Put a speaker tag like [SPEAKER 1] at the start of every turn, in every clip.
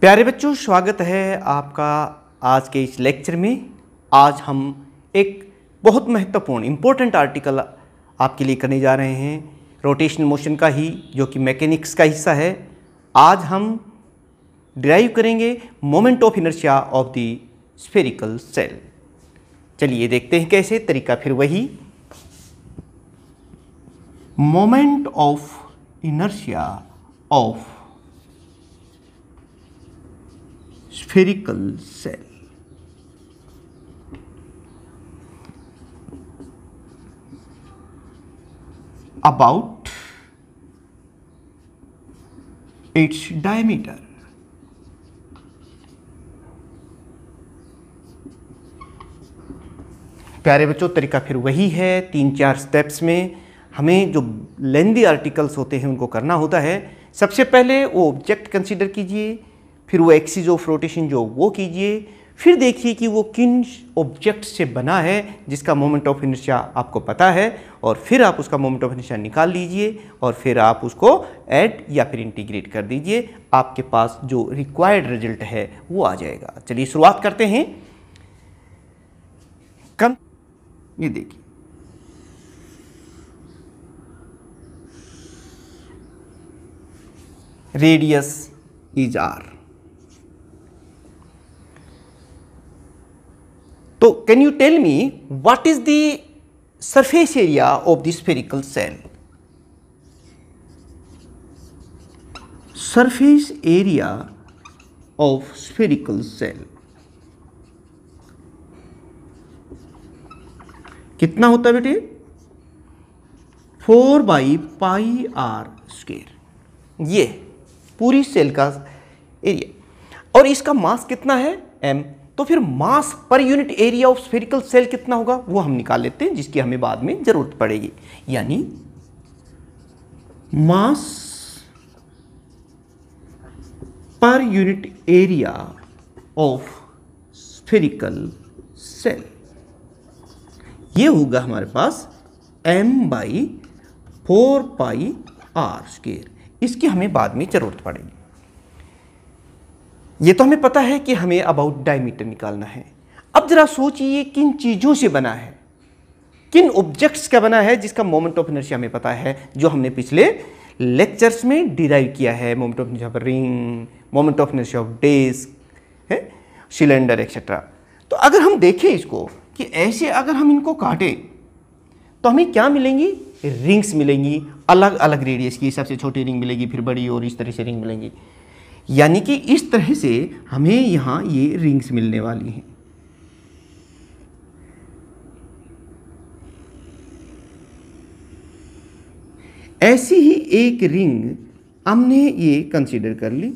[SPEAKER 1] प्यारे बच्चों स्वागत है आपका आज के इस लेक्चर में आज हम एक बहुत महत्वपूर्ण इम्पोर्टेंट आर्टिकल आपके लिए करने जा रहे हैं रोटेशन मोशन का ही जो कि मैकेनिक्स का हिस्सा है आज हम ड्राइव करेंगे moment of inertia of the spherical shell चलिए देखते हैं कैसे तरीका फिर वही moment of inertia of spherical shell about its diameter प्यारे बच्चों तरीका फिर वही है तीन चार स्टेप्स में हमें जो लेंदी आर्टिकल्स होते हैं उनको करना होता है सबसे पहले वो ऑब्जेक्ट कंसीडर कीजिए फिर वो एक्सिस ऑफ रोटेशन जो वो कीजिए फिर देखिए कि वो किन ऑब्जेक्ट से बना है जिसका मोमेंट ऑफ इनर्शिया आपको पता है और फिर आप उसका मोमेंट ऑफ इनर्शिया निकाल लीजिए और फिर आप उसको ऐड या फिर इंटीग्रेट कर दीजिए आपके पास जो रिक्वायर्ड रिजल्ट है वो आ जाएगा चलिए शुरुआत करते हैं कम ये देखिए रेडियस इज आर तो can you tell me what is the surface area of the spherical shell surface area of spherical shell कितना होता है बेटे four by pi R square ये पूरी सेल का एरिया और इसका मास कितना है एम तो फिर mass per unit area of spherical shell कितना होगा वो हम निकाल लेते हैं जिसकी हमें बाद में ज़रूरत पड़ेगी यानी mass per unit area of spherical shell ये होगा हमारे पास m by four pi are square इसकी हमें बाद में ज़रूरत पड़ेगी ये तो हमें पता है कि हमें अबाउट डायमीटर निकालना है अब ज़रा सोचिए किन चीज़ों से बना है किन ऑब्जेक्ट्स का बना है जिसका मोमेंट ऑफ इनर्शिया हमें पता है जो हमने पिछले लेक्चर्स में डिराइव किया है moment of inertia of ring moment of inertia of disc है सिलेंडर एक्सेट्रा तो अगर हम देखें इसको कि ऐसे अगर हम इनको काटें तो हमें क्या मिलेंगी रिंग्स मिलेंगी अलग अलग रेडियस की सबसे छोटी रिंग मिलेगी फिर बड़ी और इस तरह से रिंग मिलेंगी यानी कि इस तरह से हमें यहाँ ये रिंग्स मिलने वाली हैं ऐसी ही एक रिंग हमने ये कंसीडर कर ली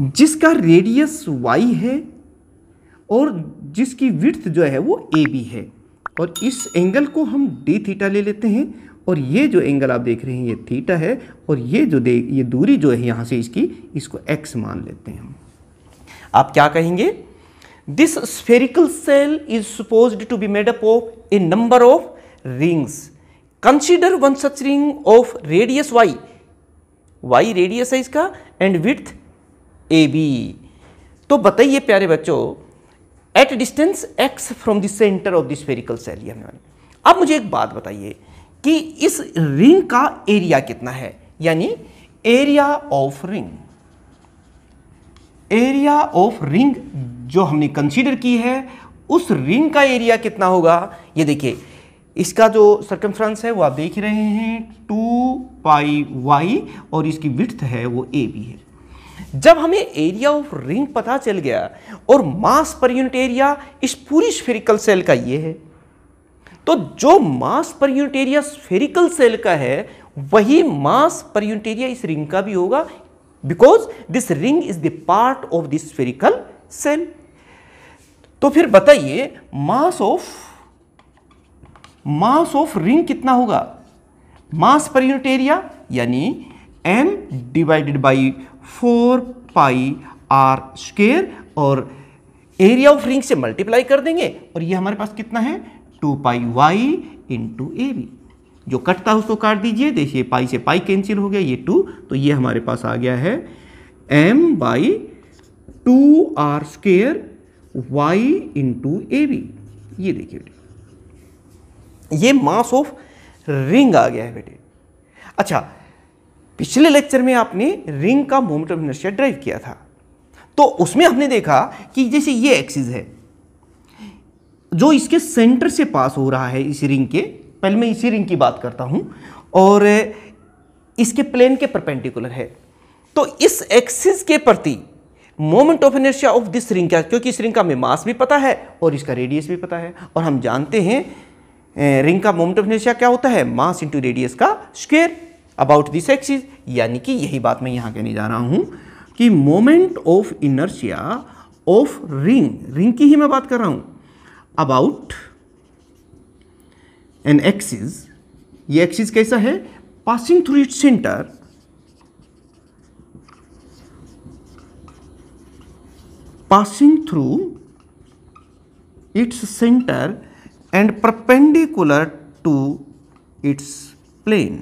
[SPEAKER 1] जिसका रेडियस वाई है और जिसकी विर्थ जो है वो ए बी है और इस एंगल को हम डी थीटा ले लेते हैं और ये जो एंगल आप देख रहे हैं ये थीटा है और ये जो दे ये दूरी जो है यहाँ से इसकी इसको एक्स मान लेते हैं आप क्या कहेंगे this spherical shell is suppose to be made up of a number of rings consider one such ring of radius y y radius है इसका एंड विथ ए बी तो बताइए प्यारे बच्चों at distance x from the centre of the spherical shell ये हमने अब मुझे एक बात बताइए कि इस रिंग का एरिया कितना है यानी area of ring area of ring जो हमने कंसीडर की है उस रिंग का एरिया कितना होगा ये देखिए इसका जो सर्कमफ्रेंस है वो आप देख रहे हैं टू पाई वाई और इसकी विथ है वो ए बी है जब हमें एरिया ऑफ रिंग पता चल गया और मास पर यूनिट एरिया इस पूरी स्फेरिकल सेल का ये है तो जो मास per unit area spherical shell का है वही मास पर यूनिट एरिया इस रिंग का भी होगा because this ring is the part of this spherical shell तो फिर बताइए mass of mass of ring कितना होगा मास पर यूनिट एरिया यानी m divided by four pi are square और एरिया ऑफ रिंग से मल्टीप्लाई कर देंगे और ये हमारे पास कितना है two pi y into a b जो कटता है उसको काट दीजिए देखिए तो पाई से पाई कैंसिल हो गया ये टू तो ये हमारे पास आ गया है m by two r square y into a b ये देखिए बेटे ये मास ऑफ रिंग आ गया है बेटे अच्छा पिछले लेक्चर में आपने रिंग का मोमेंट ऑफ इनर्शिया ड्राइव किया था तो उसमें हमने देखा कि जैसे ये एक्सिस है जो इसके सेंटर से पास हो रहा है इस रिंग के पहले मैं इसी रिंग की बात करता हूँ और इसके प्लेन के परपेंडिकुलर है तो इस एक्सिस के प्रति moment of inertia of this ring का क्योंकि इस रिंग का हमें मास भी पता है और इसका रेडियस भी पता है और हम जानते हैं रिंग का मोमेंट ऑफ इनर्शिया क्या होता है मास इंटू रेडियस का स्क्वेयर अबाउट दिस एक्सिस यानी कि यही बात मैं यहाँ कहने जा रहा हूँ कि moment of inertia of ring ring की ही मैं बात कर रहा हूँ अबाउट एन एक्सिस ये एक्सिस कैसा है passing through it centre passing through its centre and perpendicular to its plane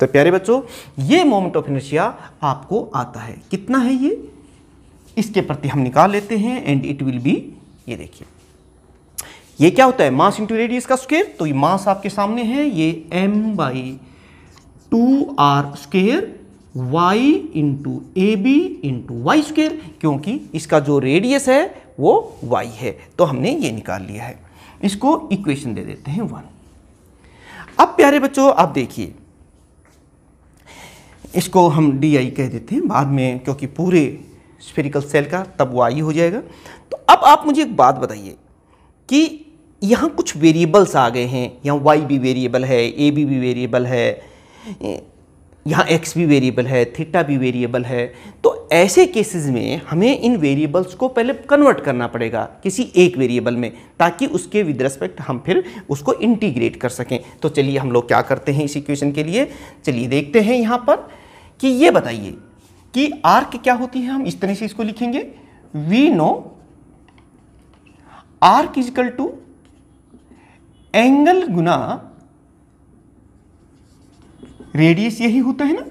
[SPEAKER 1] तो प्यारे बच्चों ये मोमेंट ऑफ इनर्शिया आपको आता है कितना है ये इसके प्रति हम निकाल लेते हैं एंड इट विल बी ये देखिए ये क्या होता है मास इंटू रेडियस का स्क्वेयर तो ये मास आपके सामने है ये m by two r square y into a b into y square क्योंकि इसका जो रेडियस है वो वाई है तो हमने ये निकाल लिया है इसको इक्वेशन दे देते हैं वन अब प्यारे बच्चों आप देखिए इसको हम डी आई कह देते हैं बाद में क्योंकि पूरे स्फेरिकल सेल का तब वो आई हो जाएगा तो अब आप मुझे एक बात बताइए कि यहाँ कुछ वेरिएबल्स आ गए हैं यहाँ वाई भी वेरिएबल है ए भी भी वेरिएबल है यहाँ एक्स भी वेरिएबल है थीटा भी वेरिएबल है तो ऐसे केसेस में हमें इन वेरिएबल्स को पहले कन्वर्ट करना पड़ेगा किसी एक वेरिएबल में ताकि उसके विद रेस्पेक्ट हम फिर उसको इंटीग्रेट कर सकें तो चलिए हम लोग क्या करते हैं इस इक्वेशन के लिए चलिए देखते हैं यहाँ पर कि ये बताइए कि आर्क क्या होती है हम इस तरह से इसको लिखेंगे we know arc is equal to angle गुना रेडियस यही होता है ना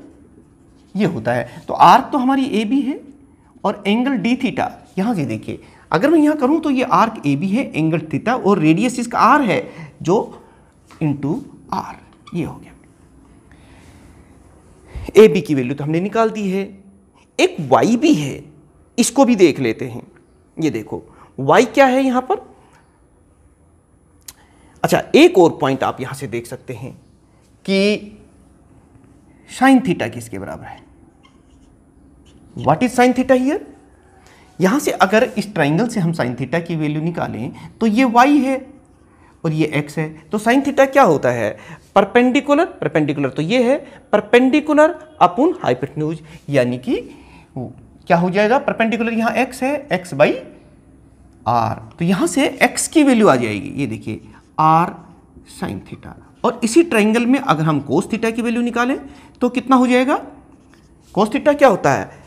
[SPEAKER 1] ये होता है तो आर्क तो हमारी ए बी है और एंगल डी थीटा यहां से देखिए अगर मैं यहां करूं तो ये आर्क ए बी है एंगल थीटा और रेडियस इसका आर है जो इंटू आर ये हो गया ए बी की वैल्यू तो हमने निकाल दी है एक वाई भी है इसको भी देख लेते हैं ये देखो वाई क्या है यहां पर अच्छा एक और पॉइंट आप यहां से देख सकते हैं कि साइन थीटा किसके बराबर है what is sine theta here यहां से अगर इस ट्राइंगल से हम साइन थीटा की वैल्यू निकालें तो ये वाई है और ये एक्स है तो साइन थीटा क्या होता है परपेंडिकुलर परपेंडिकुलर तो ये है परपेंडिकुलर अपन हाइपोटेन्यूज यानी कि क्या हो जाएगा परपेंडिकुलर यहाँ x है x बाई आर तो यहाँ से x की वैल्यू आ जाएगी ये देखिए r साइन थीटा और इसी ट्राइंगल में अगर हम cos थीटा की वैल्यू निकालें तो कितना हो जाएगा कोस थीटा क्या होता है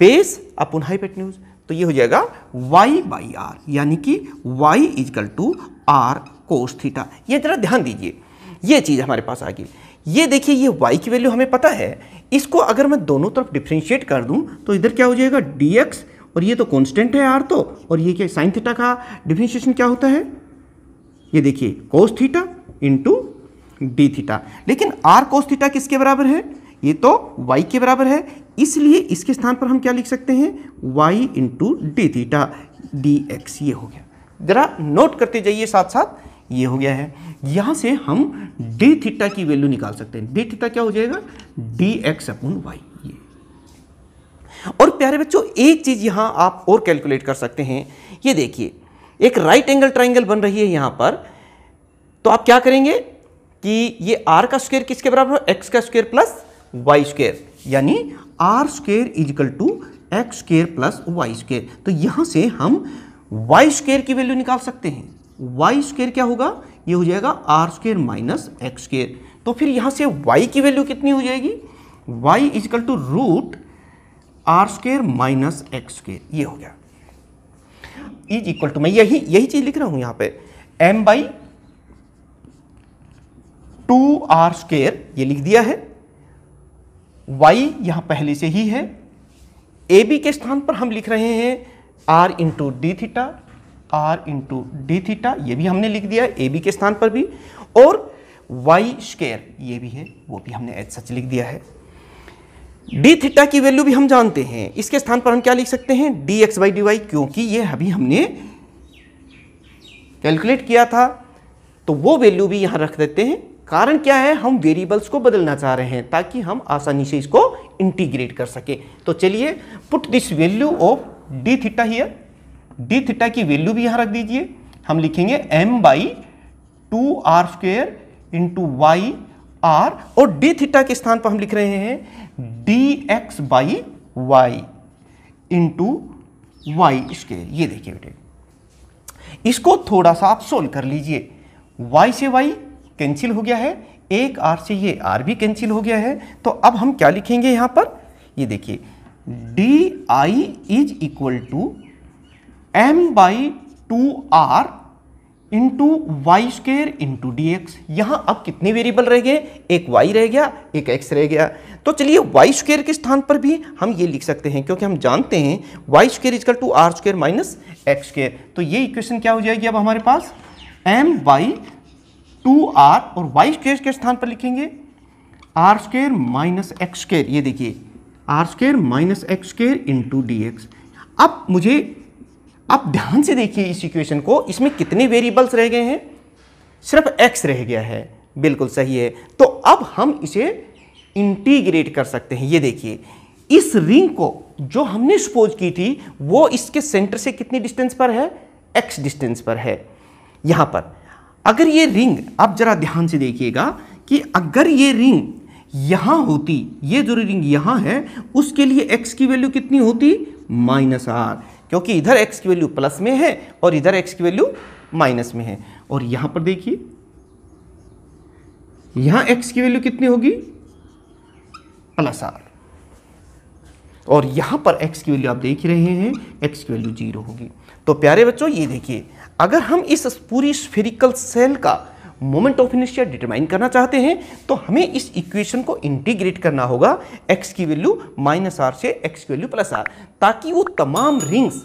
[SPEAKER 1] बेस अपन न्यूज तो ये हो जाएगा y बाई आर यानी कि y is equal to r cos theta ये जरा ध्यान दीजिए ये चीज़ हमारे पास आ गई ये देखिए ये y की वैल्यू हमें पता है इसको अगर मैं दोनों तरफ डिफ्रेंशिएट कर दूं तो इधर क्या हो जाएगा dx और ये तो कांस्टेंट है r तो और ये क्या साइन थीटा का डिफ्रेंशिएशन क्या होता है ये देखिए cos theta into d theta लेकिन r cos थीटा किसके बराबर है ये तो y के बराबर है इसलिए इसके स्थान पर हम क्या लिख सकते हैं y into d theta d ये हो गया ज़रा नोट करते जाइए साथ साथ ये हो गया है यहाँ से हम डी थीटा की वैल्यू निकाल सकते हैं डी थीटा क्या हो जाएगा डी एक्स अपन वाई ये और प्यारे बच्चों एक चीज़ यहाँ आप और कैलकुलेट कर सकते हैं ये देखिए एक राइट एंगल ट्राइंगल बन रही है यहाँ पर तो आप क्या करेंगे कि ये आर का स्क्वेयर किसके बराबर हो एक्स का स्क्वेयर प्लस वाई स्क्वेयर यानी r square is equal to x square plus y square तो यहाँ से हम वाई स्क्वेयर की वैल्यू निकाल सकते हैं वाई स्क्वेयर क्या होगा ये हो जाएगा r square minus x square तो फिर यहाँ से वाई की वैल्यू कितनी हो जाएगी y is equal to root r square minus x square ये हो गया इज इक्वल टू मैं यही यही चीज लिख रहा हूं यहाँ पे m by two r square ये लिख दिया है वाई यहाँ पहले से ही है ए बी के स्थान पर हम लिख रहे हैं r into d theta r into d theta ये भी हमने लिख दिया ए बी के स्थान पर भी और वाई स्केयर ये भी है वो भी हमने एच सच लिख दिया है डी थीटा की वैल्यू भी हम जानते हैं इसके स्थान पर हम क्या लिख सकते हैं d x by d y क्योंकि ये अभी हमने कैलकुलेट किया था तो वो वैल्यू भी यहां रख देते हैं कारण क्या है हम वेरिएबल्स को बदलना चाह रहे हैं ताकि हम आसानी से इसको इंटीग्रेट कर सके तो चलिए put this value of d theta here d theta की वैल्यू भी यहां रख दीजिए हम लिखेंगे m by two r square into y r और डी थीटा के स्थान पर हम लिख रहे हैं d x by y into y square ये देखिए बेटे इसको थोड़ा सा आप सोल्व कर लीजिए वाई से वाई कैंसिल हो गया है एक आर से ये आर भी कैंसिल हो गया है तो अब हम क्या लिखेंगे यहां पर ये देखिए d I is equal to m by two r into y square into d x यहां अब कितने वेरिएबल रह गए एक वाई रह गया एक एक्स रह गया तो चलिए वाई स्केयर के स्थान पर भी हम ये लिख सकते हैं क्योंकि हम जानते हैं y square is equal to r square minus x square तो ये इक्वेशन क्या हो जाएगी अब हमारे पास एम वाई टू आर और वाई स्केयर के स्थान पर लिखेंगे r square minus x square ये देखिए r square minus x square into d x अब मुझे आप ध्यान से देखिए इस इक्वेशन को इसमें कितने वेरिएबल्स रह गए हैं सिर्फ एक्स रह गया है बिल्कुल सही है तो अब हम इसे इंटीग्रेट कर सकते हैं ये देखिए इस रिंग को जो हमने सपोज की थी वो इसके सेंटर से कितनी डिस्टेंस पर है एक्स डिस्टेंस पर है यहाँ पर अगर ये रिंग आप ज़रा ध्यान से देखिएगा कि अगर ये रिंग यहाँ होती ये जो रिंग यहाँ है उसके लिए एक्स की वैल्यू कितनी होती माइनस आर क्योंकि इधर एक्स की वैल्यू प्लस में है और इधर एक्स की वैल्यू माइनस में है और यहां पर देखिए यहां एक्स की वैल्यू कितनी होगी प्लस आर और यहां पर x की वैल्यू आप देख रहे हैं x की वैल्यू जीरो होगी तो प्यारे बच्चों ये देखिए अगर हम इस पूरी स्फेरिकल सेल का मोमेंट ऑफ इनिशिया डिटरमाइन करना चाहते हैं तो हमें इस इक्वेशन को इंटीग्रेट करना होगा एक्स की वैल्यू माइनस आर से एक्स की वैल्यू प्लस आर ताकि वो तमाम रिंग्स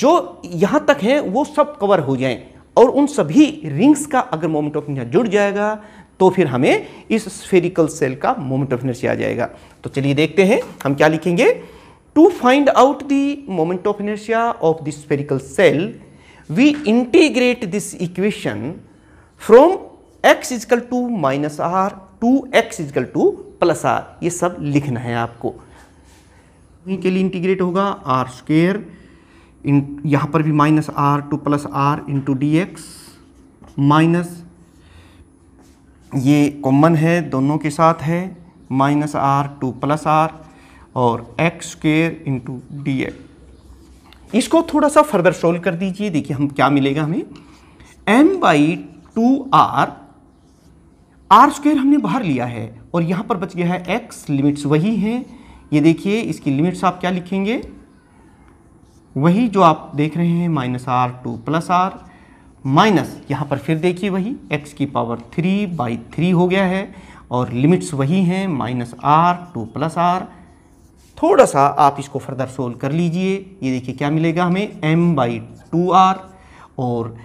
[SPEAKER 1] जो यहाँ तक हैं वो सब कवर हो जाएं और उन सभी रिंग्स का अगर मोमेंट ऑफ इनिशिया जुड़ जाएगा तो फिर हमें इस स्फेरिकल सेल का मोमेंट ऑफ इनर्शिया आ जाएगा तो चलिए देखते हैं हम क्या लिखेंगे to find out the moment of inertia of the spherical shell we integrate this equation from x is equal to minus r to x is equal to plus r ये सब लिखना है आपको के लिए इंटीग्रेट होगा आर स्क्र इन यहाँ पर भी minus r to plus r into d x minus ये कॉमन है दोनों के साथ है minus r to plus r और x square into d x इसको थोड़ा सा फर्दर सॉल्व कर दीजिए देखिए हम क्या मिलेगा हमें m by two r r square हमने बाहर लिया है और यहाँ पर बच गया है एक्स लिमिट्स वही हैं ये देखिए इसकी लिमिट्स आप क्या लिखेंगे वही जो आप देख रहे हैं minus r to plus r minus यहाँ पर फिर देखिए वही एक्स की पावर थ्री बाई थ्री हो गया है और लिमिट्स वही हैं minus r to plus r थोड़ा सा आप इसको फर्दर सोल्व कर लीजिए ये देखिए क्या मिलेगा हमें एम बाई टू आर और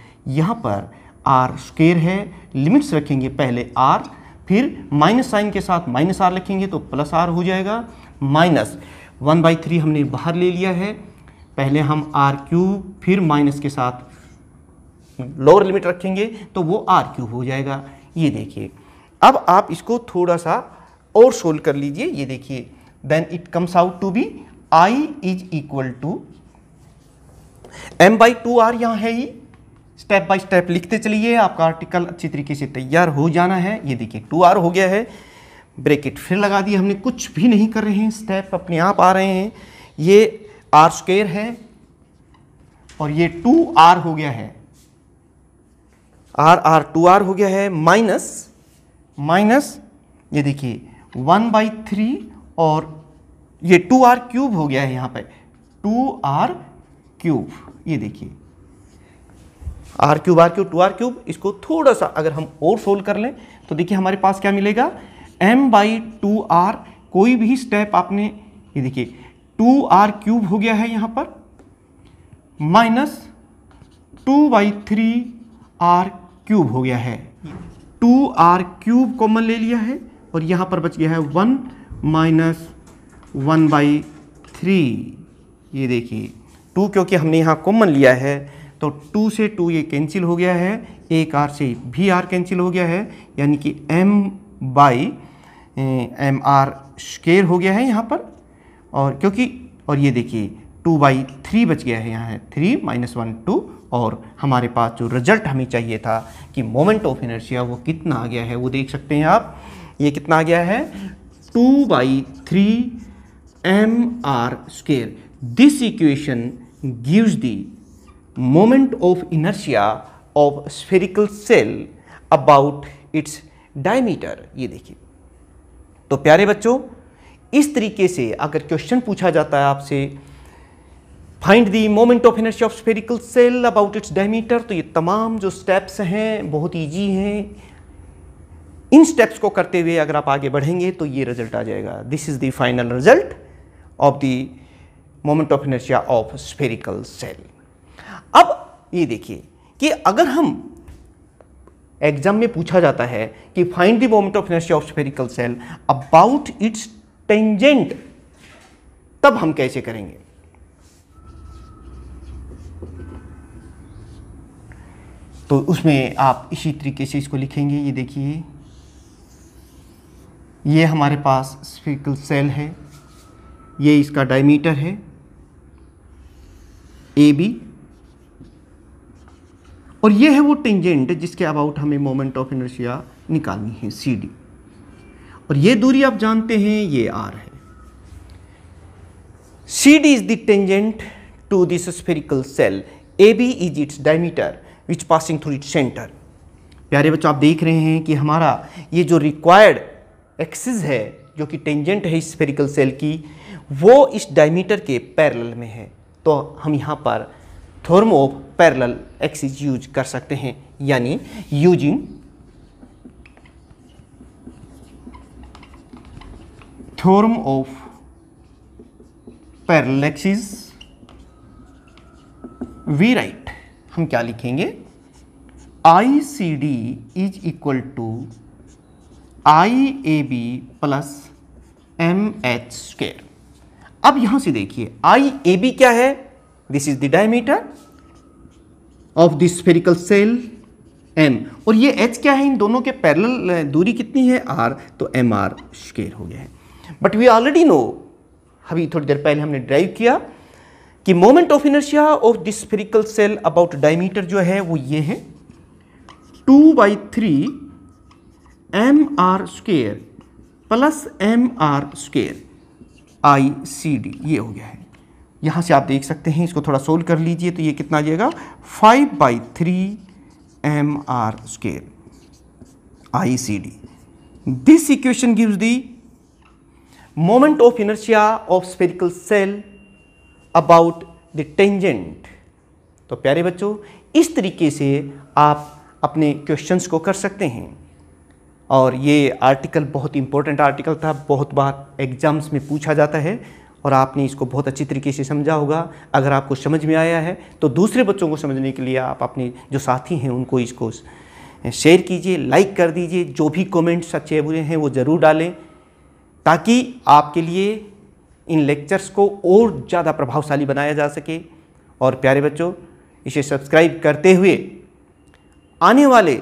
[SPEAKER 1] यहाँ पर आर स्क्वेयर है लिमिट्स रखेंगे पहले आर फिर माइनस साइन के साथ माइनस आर लिखेंगे तो प्लस आर हो जाएगा माइनस वन बाई थ्री हमने बाहर ले लिया है पहले हम आर क्यूब फिर माइनस के साथ लोअर लिमिट रखेंगे तो वो आर क्यूब हो जाएगा ये देखिए अब आप इसको थोड़ा सा और सोल्व कर लीजिए ये देखिए then it comes out to be I is equal to m by two r यहाँ है ही स्टेप बाय स्टेप लिखते चलिए आपका आर्टिकल अच्छी तरीके से तैयार हो जाना है ये देखिए टू आर हो गया है ब्रेकेट फिर लगा दिए हमने कुछ भी नहीं कर रहे हैं स्टेप अपने आप आ रहे हैं ये आर स्क्वेयर है और ये टू आर हो गया है आर आर टू आर हो गया है माइनस माइनस ये देखिए वन बाई थ्री और ये टू आर क्यूब हो गया है यहाँ पे टू आर क्यूब ये देखिए r cube r cube to r cube इसको थोड़ा सा अगर हम और सोल्व कर लें तो देखिए हमारे पास क्या मिलेगा एम बाई टू आर कोई भी स्टेप आपने ये देखिए टू आर क्यूब हो गया है यहाँ पर minus two by three r cube हो गया है टू आर क्यूब कॉमन ले लिया है और यहाँ पर बच गया है one minus one by three ये देखिए टू क्योंकि हमने यहाँ कॉमन लिया है तो टू से टू ये कैंसिल हो गया है एक आर से भी आर कैंसिल हो गया है यानी कि m by m r square हो गया है यहाँ पर और क्योंकि और ये देखिए टू बाई थ्री बच गया है यहाँ है थ्री माइनस वन टू और हमारे पास जो रिजल्ट हमें चाहिए था कि मोमेंट ऑफ इनर्शिया वो कितना आ गया है वो देख सकते हैं आप ये कितना आ गया है two by three m r square this equation gives the moment of inertia of spherical cell about its diameter ये देखिए तो प्यारे बच्चों इस तरीके से अगर क्वेश्चन पूछा जाता है आपसे find the moment of energy of spherical shell about its diameter तो ये तमाम जो स्टेप्स हैं बहुत ईजी हैं इन स्टेप्स को करते हुए अगर आप आगे बढ़ेंगे तो ये रिजल्ट आ जाएगा this is the final result of the moment of inertia of spherical shell ये देखिए कि अगर हम एग्जाम में पूछा जाता है कि find the moment of inertia of spherical shell about its tangent तब हम कैसे करेंगे तो उसमें आप इसी तरीके से इसको लिखेंगे ये देखिए ये हमारे पास स्फेरिकल सेल है ये इसका डायमीटर है ए बी और ये है वो टेंजेंट जिसके अबाउट हमें मोमेंट ऑफ इनर्शिया निकालनी है सी डी और ये दूरी आप जानते हैं ये आर है c d is the tangent to this spherical shell a b is its diameter which passing through it centre प्यारे बच्चों आप देख रहे हैं कि हमारा ये जो रिक्वायर्ड एक्सिस है जो कि टेंजेंट है स्फेरिकल सेल की वो इस डायमीटर के पैरल में है तो हम यहाँ पर थर्मो ऑफ एक्सिस यूज कर सकते हैं यानी using theorem of parallel axis we write हम क्या लिखेंगे I c d is equal to I a b plus m h square अब यहां से देखिए आई ए बी क्या है this is the diameter of this spherical shell m और ये एच क्या है इन दोनों के पैरल दूरी कितनी है आर तो एम आर स्केयर हो गया है बट वी ऑलरेडी नो अभी थोड़ी देर पहले हमने ड्राइव किया कि moment of inertia of this spherical shell about diameter जो है वो ये है two by three m r square plus m r square I c d ये हो गया है यहाँ से आप देख सकते हैं इसको थोड़ा सोल्व कर लीजिए तो ये कितना आ जाएगा five by three m r square I c d this equation gives the moment of inertia of spherical shell about the tangent तो प्यारे बच्चों इस तरीके से आप अपने क्वेश्चंस को कर सकते हैं और ये आर्टिकल बहुत इंपॉर्टेंट आर्टिकल था बहुत बार एग्ज़ाम्स में पूछा जाता है और आपने इसको बहुत अच्छी तरीके से समझा होगा अगर आपको समझ में आया है तो दूसरे बच्चों को समझने के लिए आप अपने जो साथी हैं उनको इसको शेयर कीजिए लाइक कर दीजिए जो भी कमेंट्स अच्छे बुरे हैं वो ज़रूर डालें ताकि आपके लिए इन लेक्चर्स को और ज़्यादा प्रभावशाली बनाया जा सके और प्यारे बच्चों इसे सब्सक्राइब करते हुए आने वाले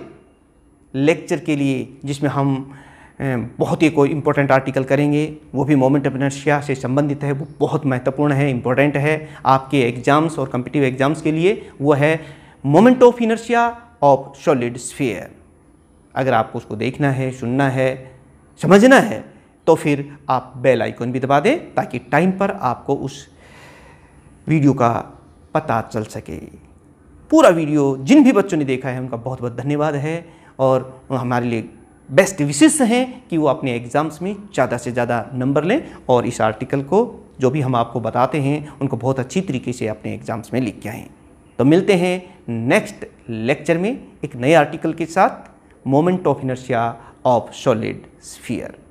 [SPEAKER 1] लेक्चर के लिए जिसमें हम बहुत ही कोई इंपॉर्टेंट आर्टिकल करेंगे वो भी मोमेंट ऑफ इनर्शिया से संबंधित है वो बहुत महत्वपूर्ण है इंपॉर्टेंट है आपके एग्ज़ाम्स और कम्पिटिव एग्ज़ाम्स के लिए वो है moment of inertia of solid sphere अगर आपको उसको देखना है सुनना है समझना है तो फिर आप बेल आइकन भी दबा दें ताकि टाइम पर आपको उस वीडियो का पता चल सके पूरा वीडियो जिन भी बच्चों ने देखा है उनका बहुत बहुत धन्यवाद है और हमारे लिए बेस्ट विशेष हैं कि वो अपने एग्ज़ाम्स में ज़्यादा से ज़्यादा नंबर लें और इस आर्टिकल को जो भी हम आपको बताते हैं उनको बहुत अच्छी तरीके से अपने एग्ज़ाम्स में लिख के आएँ तो मिलते हैं नेक्स्ट लेक्चर में एक नए आर्टिकल के साथ moment of inertia of solid sphere